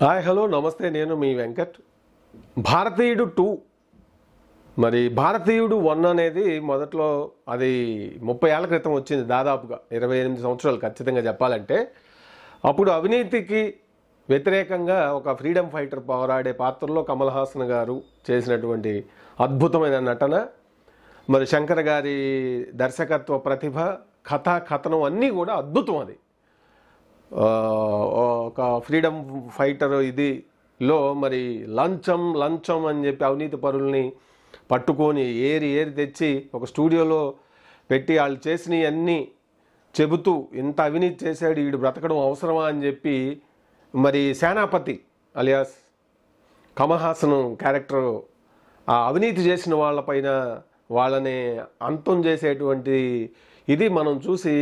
hi hello నమస్తే నేను మీ వెంకట్ భారతీయుడు టూ మరి భారతీయుడు వన్ అనేది మొదట్లో అది ముప్పై ఏళ్ళ క్రితం వచ్చింది దాదాపుగా ఇరవై ఎనిమిది సంవత్సరాలు ఖచ్చితంగా చెప్పాలంటే అప్పుడు అవినీతికి వ్యతిరేకంగా ఒక ఫ్రీడమ్ ఫైటర్ పోరాడే పాత్రలో కమల్ హాసన్ గారు చేసినటువంటి అద్భుతమైన నటన మరి శంకర్ గారి దర్శకత్వ ప్రతిభ కథ కథనం అన్నీ కూడా అద్భుతం అది ఒక ఫ్రీడమ్ ఫైటర్ ఇది లో మరి లంచం లంచం అని చెప్పి అవినీతి పరుల్ని పట్టుకొని ఏరి ఏరి తెచ్చి ఒక స్టూడియోలో పెట్టి వాళ్ళు చేసినవన్నీ చెబుతూ ఇంత అవినీతి చేశాడు వీడు బ్రతకడం అవసరమా అని చెప్పి మరి సేనాపతి అలియాస్ కమహాసనం క్యారెక్టర్ ఆ అవినీతి చేసిన వాళ్ళపైన వాళ్ళని అంతం చేసేటువంటి ఇది మనం చూసి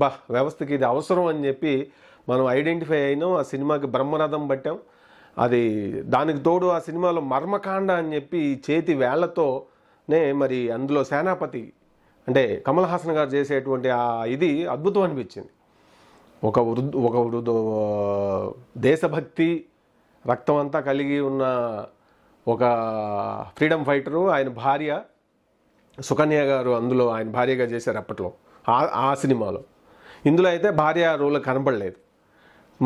బా వ్యవస్థకి ఇది అవసరం అని చెప్పి మనం ఐడెంటిఫై అయినాం ఆ సినిమాకి బ్రహ్మరథం పట్టాం అది దానికి తోడు ఆ సినిమాలో మర్మకాండ అని చెప్పి చేతి వేళ్లతోనే మరి అందులో సేనాపతి అంటే కమల్ హాసన్ గారు చేసేటువంటి ఆ ఇది అద్భుతం అనిపించింది ఒక వృద్ధు ఒక వృద్ధు దేశభక్తి రక్తం అంతా కలిగి ఉన్న ఒక ఫ్రీడమ్ ఫైటరు ఆయన భార్య సుకన్య గారు అందులో ఆయన భార్యగా చేశారు అప్పట్లో ఆ సినిమాలో ఇందులో అయితే భార్య రోల్ కనపడలేదు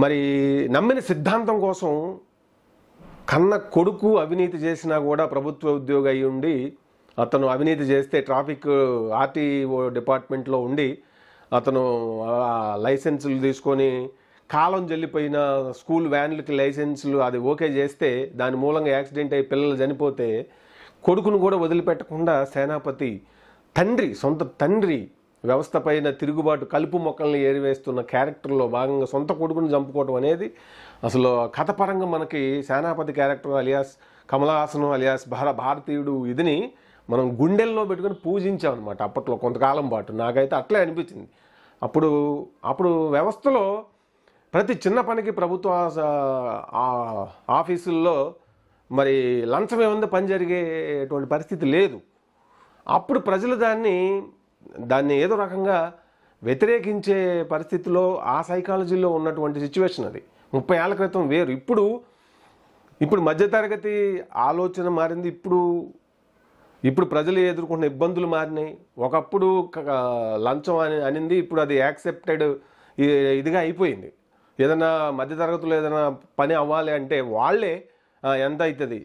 మరి నమ్మిన సిద్ధాంతం కోసం కన్న కొడుకు అవినీతి చేసినా కూడా ప్రభుత్వ ఉద్యోగి అయి ఉండి అతను అవినీతి చేస్తే ట్రాఫిక్ ఆర్టీఓ డిపార్ట్మెంట్లో ఉండి అతను లైసెన్సులు తీసుకొని కాలం చెల్లిపోయిన స్కూల్ వ్యాన్లకి లైసెన్సులు అది ఓకే చేస్తే దాని మూలంగా యాక్సిడెంట్ అయ్యి పిల్లలు చనిపోతే కొడుకును కూడా వదిలిపెట్టకుండా సేనాపతి తండ్రి సొంత తండ్రి వ్యవస్థపైన తిరుగుబాటు కలుపు మొక్కల్ని ఏరివేస్తున్న క్యారెక్టర్లో భాగంగా సొంత కొడుకుని చంపుకోవడం అనేది అసలు కథపరంగా మనకి సేనాపతి క్యారెక్టర్ అలియాస్ కమలహాసనం అలియాస్ భార భారతీయుడు ఇదిని మనం గుండెల్లో పెట్టుకుని పూజించాం అనమాట అప్పట్లో కొంతకాలం పాటు నాకైతే అట్లే అనిపించింది అప్పుడు అప్పుడు వ్యవస్థలో ప్రతి చిన్న పనికి ప్రభుత్వ ఆఫీసుల్లో మరి లంచం ఏముంది పని జరిగేటువంటి పరిస్థితి లేదు అప్పుడు ప్రజలు దాన్ని దాన్ని ఏదో రకంగా వ్యతిరేకించే పరిస్థితిలో ఆ సైకాలజీలో ఉన్నటువంటి సిచ్యువేషన్ అది ముప్పై ఏళ్ళ క్రితం వేరు ఇప్పుడు ఇప్పుడు మధ్యతరగతి ఆలోచన మారింది ఇప్పుడు ఇప్పుడు ప్రజలు ఎదుర్కొన్న ఇబ్బందులు మారినాయి ఒకప్పుడు లంచం అని అనింది ఇప్పుడు అది యాక్సెప్టెడ్ ఇదిగా అయిపోయింది ఏదైనా మధ్యతరగతులు ఏదైనా పని అవ్వాలి అంటే వాళ్ళే ఎంత అవుతుంది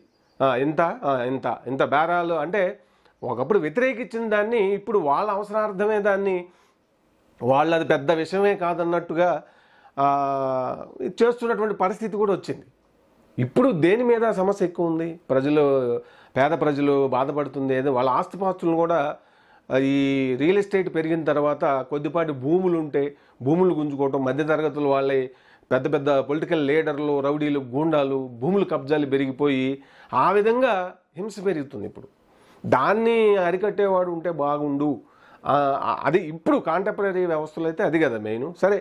ఇంత ఇంత ఇంత బేరాలు అంటే ఒకప్పుడు వ్యతిరేకించిన దాన్ని ఇప్పుడు వాళ్ళ అవసరార్థమే దాన్ని వాళ్ళది పెద్ద విషయమే కాదన్నట్టుగా చేస్తున్నటువంటి పరిస్థితి కూడా వచ్చింది ఇప్పుడు దేని మీద సమస్య ఎక్కువ ఉంది ప్రజలు పేద ప్రజలు బాధపడుతుంది ఏదో వాళ్ళ ఆస్తిపాస్తులను కూడా ఈ రియల్ ఎస్టేట్ పెరిగిన తర్వాత కొద్దిపాటి భూములు ఉంటే భూములు గుంజుకోవటం మధ్యతరగతుల వాళ్ళే పెద్ద పెద్ద పొలిటికల్ లీడర్లు రౌడీలు గూండాలు భూములు కబ్జాలు పెరిగిపోయి ఆ విధంగా హింస పెరుగుతుంది ఇప్పుడు దాన్ని అరికట్టేవాడు ఉంటే బాగుండు అది ఇప్పుడు కాంటెంపరీ వ్యవస్థలు అయితే అది కదా మెయిన్ సరే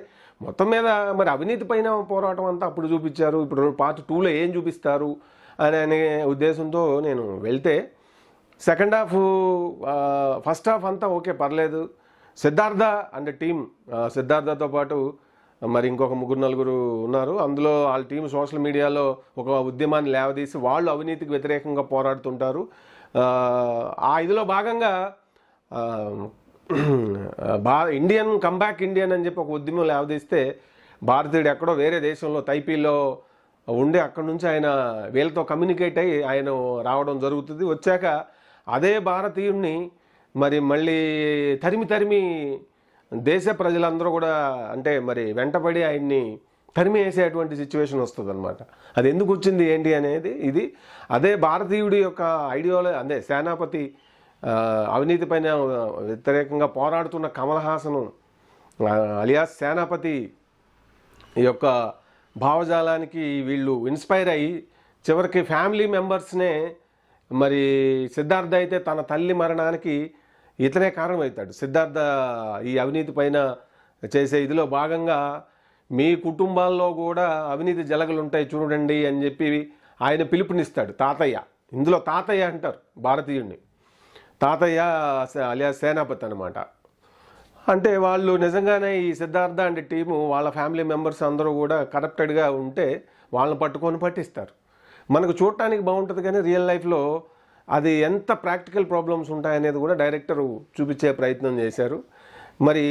మొత్తం మీద మరి అవినీతి పైన పోరాటం అంతా అప్పుడు చూపించారు ఇప్పుడు పార్ట్ టూలో ఏం చూపిస్తారు అని అనే ఉద్దేశంతో నేను వెళ్తే సెకండ్ హాఫ్ ఫస్ట్ హాఫ్ అంతా ఓకే పర్లేదు సిద్ధార్థ అండ్ టీం సిద్ధార్థతో పాటు మరి ఇంకొక ముగ్గురు నలుగురు ఉన్నారు అందులో వాళ్ళ టీం సోషల్ మీడియాలో ఒక ఉద్యమాన్ని లేవదీసి వాళ్ళు అవినీతికి వ్యతిరేకంగా పోరాడుతుంటారు ఆ ఇదిలో భాగంగా భా ఇండియన్ కంబ్యాక్ ఇండియన్ అని చెప్పి ఒక ఉద్యమం లేవదీస్తే భారతీయుడు ఎక్కడో వేరే దేశంలో తైపీలో ఉండి అక్కడ నుంచి ఆయన వీళ్ళతో కమ్యూనికేట్ అయ్యి ఆయన రావడం జరుగుతుంది వచ్చాక అదే భారతీయుడిని మరి మళ్ళీ తరిమి తరిమి దేశ ప్రజలందరూ కూడా అంటే మరి వెంటపడి ఆయన్ని తరిమేసేటువంటి సిచ్యువేషన్ వస్తుంది అనమాట అది ఎందుకు వచ్చింది ఏంటి అనేది ఇది అదే భారతీయుడి యొక్క ఐడియాలజీ అదే సేనాపతి అవినీతి పైన వ్యతిరేకంగా పోరాడుతున్న కమల్ హాసన్ అలియాస్ సేనాపతి యొక్క భావజాలానికి వీళ్ళు ఇన్స్పైర్ అయ్యి చివరికి ఫ్యామిలీ మెంబర్స్నే మరి సిద్ధార్థ అయితే తన తల్లి మరణానికి ఇతనే కారణమవుతాడు సిద్ధార్థ ఈ అవినీతి పైన చేసే ఇదిలో భాగంగా మీ కుటుంబాల్లో కూడా అవినీతి జలగలు ఉంటాయి చూడండి అని చెప్పి ఆయన పిలుపునిస్తాడు తాతయ్య ఇందులో తాతయ్య అంటారు భారతీయుడిని తాతయ్య అలియా సేనాపతి అనమాట అంటే వాళ్ళు నిజంగానే ఈ సిద్ధార్థ అండ్ టీము వాళ్ళ ఫ్యామిలీ మెంబర్స్ అందరూ కూడా కరప్టెడ్గా ఉంటే వాళ్ళని పట్టుకొని పట్టిస్తారు మనకు చూడటానికి బాగుంటుంది కానీ రియల్ లైఫ్లో అది ఎంత ప్రాక్టికల్ ప్రాబ్లమ్స్ ఉంటాయనేది కూడా డైరెక్టర్ చూపించే ప్రయత్నం చేశారు మరి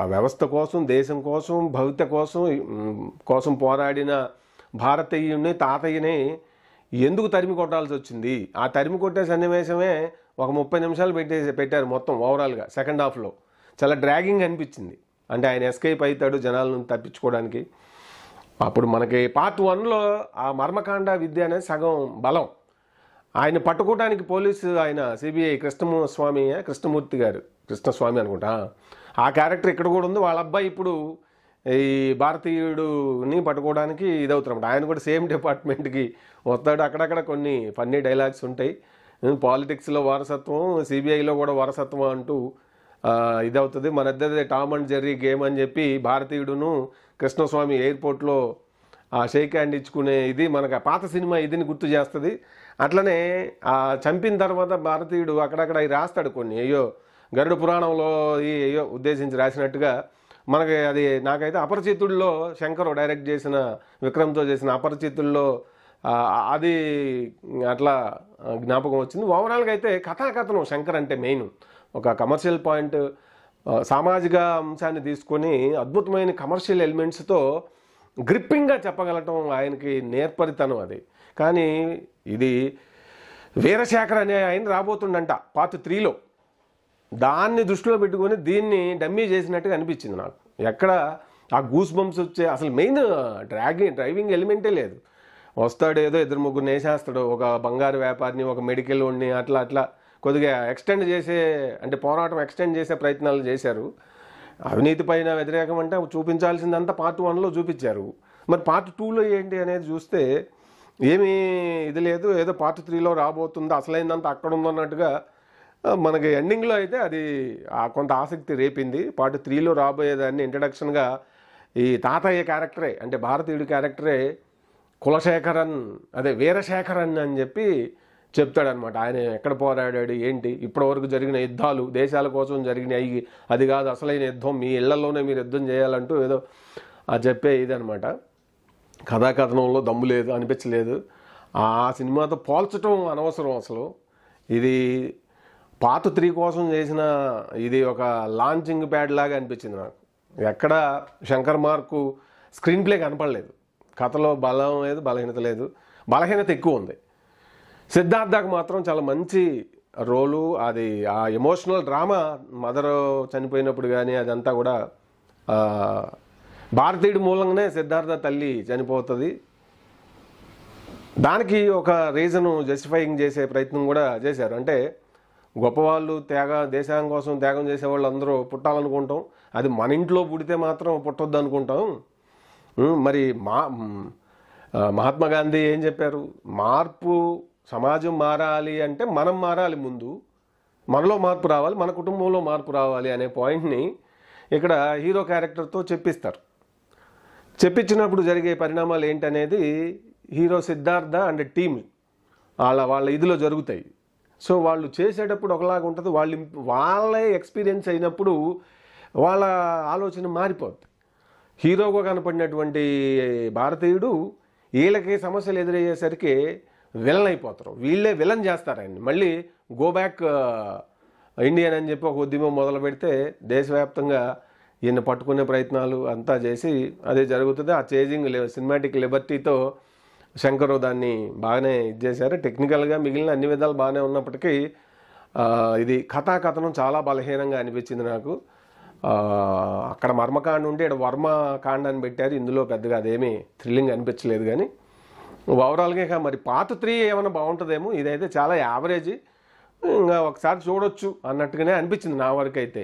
ఆ వ్యవస్థ కోసం దేశం కోసం భవిత కోసం కోసం పోరాడిన భారతీయుని తాతయ్యని ఎందుకు తరిమి కొట్టాల్సి వచ్చింది ఆ తరిమి కొట్టే సన్నివేశమే ఒక ముప్పై నిమిషాలు పెట్టేసి పెట్టారు మొత్తం ఓవరాల్గా సెకండ్ హాఫ్లో చాలా డ్రాగింగ్ అనిపించింది అంటే ఆయన ఎస్కేప్ అవుతాడు జనాలను తప్పించుకోవడానికి అప్పుడు మనకి పార్ట్ వన్లో ఆ మర్మకాండ విద్య అనేది సగం బలం ఆయన పట్టుకోవడానికి పోలీసు ఆయన సిబిఐ కృష్ణస్వామి కృష్ణమూర్తి గారు కృష్ణస్వామి అనుకుంటా ఆ క్యారెక్టర్ ఇక్కడ కూడా ఉంది వాళ్ళ అబ్బాయి ఇప్పుడు ఈ భారతీయుడుని పట్టుకోవడానికి ఇదవుతున్నమాట ఆయన కూడా సేమ్ డిపార్ట్మెంట్కి వస్తాడు అక్కడక్కడ కొన్ని ఫన్నీ డైలాగ్స్ ఉంటాయి పాలిటిక్స్లో వారసత్వం సిబిఐలో కూడా వారసత్వం అంటూ ఇదవుతుంది మన ఇద్దరి టామ్ అండ్ జెర్రీ గేమ్ అని చెప్పి భారతీయుడును కృష్ణస్వామి ఎయిర్పోర్ట్లో షేక్ హ్యాండ్ ఇచ్చుకునే ఇది మనకు పాత సినిమా ఇదిని గుర్తు చేస్తుంది అట్లనే ఆ చంపిన తర్వాత భారతీయుడు అక్కడక్కడ రాస్తాడు కొన్ని అయ్యో గరుడు పురాణంలో ఈ అయ్యో ఉద్దేశించి రాసినట్టుగా మనకి అది నాకైతే అపరిచితుల్లో శంకరు డైరెక్ట్ చేసిన విక్రమ్తో చేసిన అపరిచితుల్లో అది అట్లా జ్ఞాపకం వచ్చింది ఓవరాల్గా అయితే కథాకథనం శంకర్ అంటే మెయిన్ ఒక కమర్షియల్ పాయింట్ సామాజిక అంశాన్ని తీసుకొని అద్భుతమైన కమర్షియల్ ఎలిమెంట్స్తో గ్రిప్పింగ్గా చెప్పగలటం ఆయనకి నేర్పరితనం అది కానీ ఇది వీరశేఖర్ అనే ఆయన రాబోతుండంట పాత త్రీలో దాన్ని దృష్టిలో పెట్టుకొని దీన్ని డమ్మీ చేసినట్టుగా అనిపించింది నాకు ఎక్కడ ఆ గూస్ బంప్స్ వచ్చే అసలు మెయిన్ డ్రాగింగ్ డ్రైవింగ్ ఎలిమెంటే లేదు వస్తాడు ఏదో ఇద్దరు ముగ్గురు నేసేస్తాడు ఒక బంగారు వ్యాపారిని ఒక మెడికల్ వాడిని అట్లా అట్లా కొద్దిగా ఎక్స్టెండ్ చేసే అంటే పోరాటం ఎక్స్టెండ్ చేసే ప్రయత్నాలు చేశారు అవినీతి పైన వ్యతిరేకం అంటే చూపించాల్సిందంతా పార్ట్ వన్లో చూపించారు మరి పార్ట్ టూలో ఏంటి అనేది చూస్తే ఏమీ ఇది లేదు ఏదో పార్ట్ త్రీలో రాబోతుందో అసలైందంతా అక్కడ ఉందన్నట్టుగా మనకి ఎండింగ్లో అయితే అది కొంత ఆసక్తి రేపింది పార్ట్ త్రీలో రాబోయేదాన్ని ఇంట్రడక్షన్గా ఈ తాతయ్య క్యారెక్టరే అంటే భారతీయుడి క్యారెక్టరే కులశేఖరన్ అదే వీరశేఖరన్ అని చెప్పి చెప్తాడనమాట ఆయన ఎక్కడ పోరాడాడు ఏంటి ఇప్పటివరకు జరిగిన యుద్ధాలు దేశాల కోసం జరిగినాయి అది కాదు అసలైన యుద్ధం మీ ఇళ్లలోనే మీరు యుద్ధం చేయాలంటూ ఏదో చెప్పే ఇదనమాట కథాకథనంలో దమ్ము లేదు అనిపించలేదు ఆ సినిమాతో పోల్చటం అనవసరం అసలు ఇది పాత త్రీ కోసం చేసిన ఇది ఒక లాంచింగ్ ప్యాడ్ లాగా అనిపించింది నాకు ఎక్కడ శంకర్ మార్కు స్క్రీన్ ప్లే కనపడలేదు కథలో బలం లేదు బలహీనత లేదు బలహీనత ఎక్కువ ఉంది సిద్ధార్థకు మాత్రం చాలా మంచి రోలు అది ఆ ఎమోషనల్ డ్రామా మదర్ చనిపోయినప్పుడు కానీ అదంతా కూడా భారతీయుడి మూలంగానే సిద్ధార్థ తల్లి చనిపోతుంది దానికి ఒక రీజను జస్టిఫైయింగ్ చేసే ప్రయత్నం కూడా చేశారు అంటే గొప్పవాళ్ళు త్యాగ దేశాంగం కోసం త్యాగం చేసే వాళ్ళు అందరూ పుట్టాలనుకుంటాం అది మన ఇంట్లో పుడితే మాత్రం పుట్టొద్దు అనుకుంటాం మరి మా మహాత్మా గాంధీ ఏం చెప్పారు మార్పు సమాజం మారాలి అంటే మనం మారాలి ముందు మనలో మార్పు రావాలి మన కుటుంబంలో మార్పు రావాలి అనే పాయింట్ని ఇక్కడ హీరో క్యారెక్టర్తో చెప్పిస్తారు చెప్పించినప్పుడు జరిగే పరిణామాలు ఏంటనేది హీరో సిద్ధార్థ అండ్ టీమ్ వాళ్ళ వాళ్ళ ఇదిలో జరుగుతాయి సో వాళ్ళు చేసేటప్పుడు ఒకలాగా ఉంటుంది వాళ్ళు వాళ్ళే ఎక్స్పీరియన్స్ అయినప్పుడు వాళ్ళ ఆలోచన మారిపోద్ది హీరోగా కనపడినటువంటి భారతీయుడు వీళ్ళకి సమస్యలు ఎదురయ్యేసరికి విలన్ అయిపోతారు వీళ్ళే విలన్ చేస్తారండి మళ్ళీ గో బ్యాక్ ఇండియన్ అని చెప్పి ఒక ఉద్యమం మొదలు పెడితే దేశవ్యాప్తంగా ఈయన పట్టుకునే ప్రయత్నాలు అంతా చేసి అదే జరుగుతుంది ఆ చేజింగ్ సినిమాటిక్ లిబర్టీతో శంకరు దాన్ని బాగానే ఇది చేశారు టెక్నికల్గా మిగిలిన అన్ని విధాలు బాగానే ఉన్నప్పటికీ ఇది కథాకథనం చాలా బలహీనంగా అనిపించింది నాకు అక్కడ మర్మకాండ ఉంటే ఇక్కడ వర్మ అని పెట్టారు ఇందులో పెద్దగా అదేమీ థ్రిల్లింగ్ అనిపించలేదు కానీ ఓవరాల్గా మరి పాత త్రీ ఏమైనా బాగుంటుందేమో ఇదైతే చాలా యావరేజ్ ఇంకా ఒకసారి చూడొచ్చు అన్నట్టుగానే అనిపించింది నా వరకు అయితే